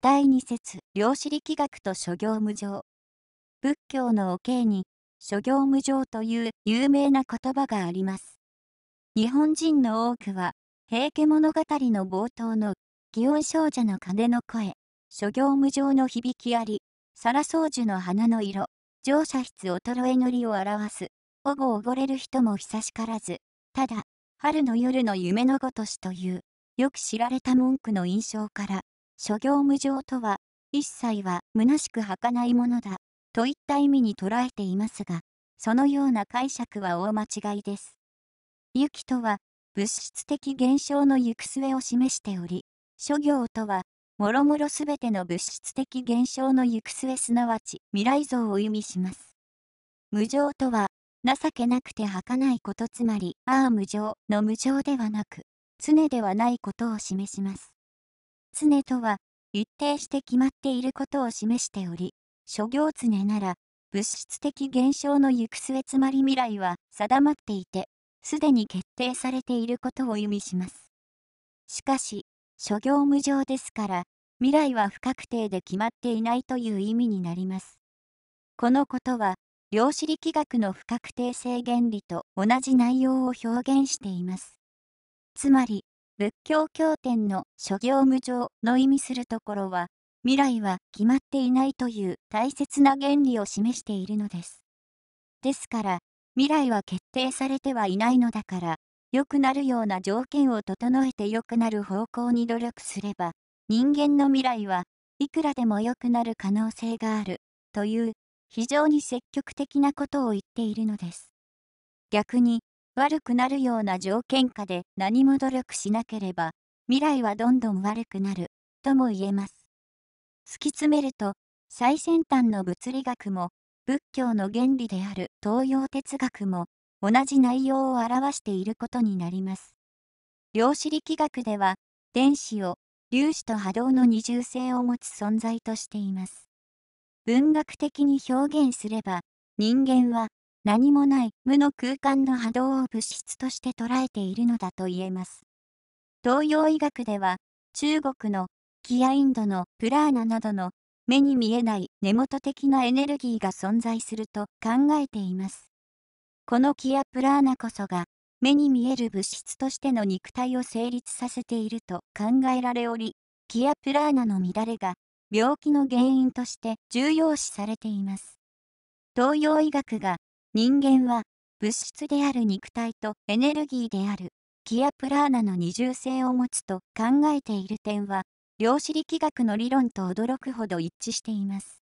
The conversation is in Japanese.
第2節量子力学と諸行無常仏教のお経に諸行無常という有名な言葉があります日本人の多くは平家物語の冒頭の祇園少女の鐘の声諸行無常の響きあり皿掃除の花の色乗車室衰えのりを表すほぼおごれる人も久しからずただ春の夜の夢のごとしというよく知られた文句の印象から諸行無常とは、一切は虚しく儚いものだ、といった意味に捉えていますが、そのような解釈は大間違いです。雪とは、物質的現象の行く末を示しており、諸行とは、もろもろすべての物質的現象の行く末すなわち未来像を意味します。無常とは、情けなくて儚いことつまり、ああ無常の無常ではなく、常ではないことを示します。常とは、一定して決まっていることを示しており、諸行常なら、物質的現象の行く末つまり未来は定まっていて、すでに決定されていることを意味します。しかし、諸行無常ですから、未来は不確定で決まっていないという意味になります。このことは、量子力学の不確定性原理と同じ内容を表現しています。つまり、仏教経典の諸行無常の意味するところは、未来は決まっていないという大切な原理を示しているのです。ですから、未来は決定されてはいないのだから、良くなるような条件を整えて良くなる方向に努力すれば、人間の未来はいくらでも良くなる可能性がある、という、非常に積極的なことを言っているのです。逆に、悪くなるような条件下で何も努力しなければ、未来はどんどん悪くなる、とも言えます。突き詰めると、最先端の物理学も、仏教の原理である東洋哲学も、同じ内容を表していることになります。量子力学では、電子を粒子と波動の二重性を持つ存在としています。文学的に表現すれば、人間は何もない無の空間の波動を物質として捉えているのだと言えます。東洋医学では、中国のキアインドのプラーナなどの目に見えない根元的なエネルギーが存在すると考えています。このキアプラーナこそが目に見える物質としての肉体を成立させていると考えられおり、キアプラーナの乱れが病気の原因として重要視されています。東洋医学が人間は物質である肉体とエネルギーであるキアプラーナの二重性を持つと考えている点は量子力学の理論と驚くほど一致しています。